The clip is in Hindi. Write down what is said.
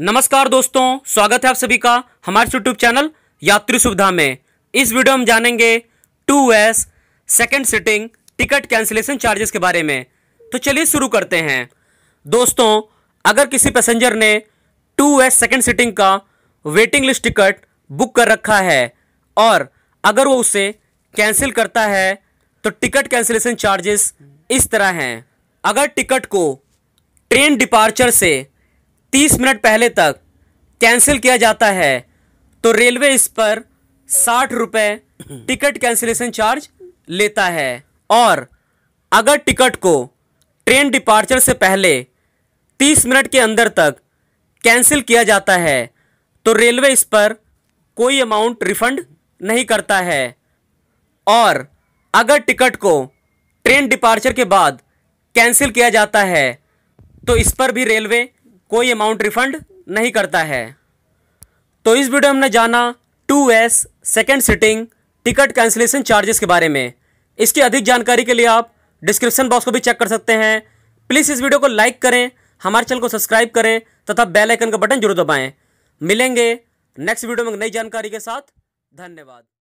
नमस्कार दोस्तों स्वागत है आप सभी का हमारे यूट्यूब चैनल यात्री सुविधा में इस वीडियो हम जानेंगे two S second sitting ticket cancellation charges के बारे में तो चलिए शुरू करते हैं दोस्तों अगर किसी पैसेंजर ने टू एस सेकेंड सिटिंग का वेटिंग लिस्ट टिकट बुक कर रखा है और अगर वो उसे कैंसिल करता है तो टिकट कैंसिलेशन चार्जेस इस तरह हैं अगर टिकट को ट्रेन डिपार्चर से 30 मिनट पहले तक कैंसिल किया जाता है तो रेलवे इस पर साठ रुपये टिकट कैंसिलेशन चार्ज लेता है और अगर टिकट को ट्रेन डिपार्चर से पहले 30 मिनट के अंदर तक कैंसिल किया जाता है तो रेलवे इस पर कोई अमाउंट रिफंड नहीं करता है और अगर टिकट को ट्रेन डिपार्चर के बाद कैंसिल किया जाता है तो इस पर भी रेलवे कोई अमाउंट रिफंड नहीं करता है तो इस वीडियो में हमने जाना two S second sitting ticket cancellation charges के बारे में इसकी अधिक जानकारी के लिए आप डिस्क्रिप्शन बॉक्स को भी चेक कर सकते हैं प्लीज़ इस वीडियो को लाइक करें हमारे चैनल को सब्सक्राइब करें तथा बेल आइकन का बटन जरूर दबाएं मिलेंगे नेक्स्ट वीडियो में नई जानकारी के साथ धन्यवाद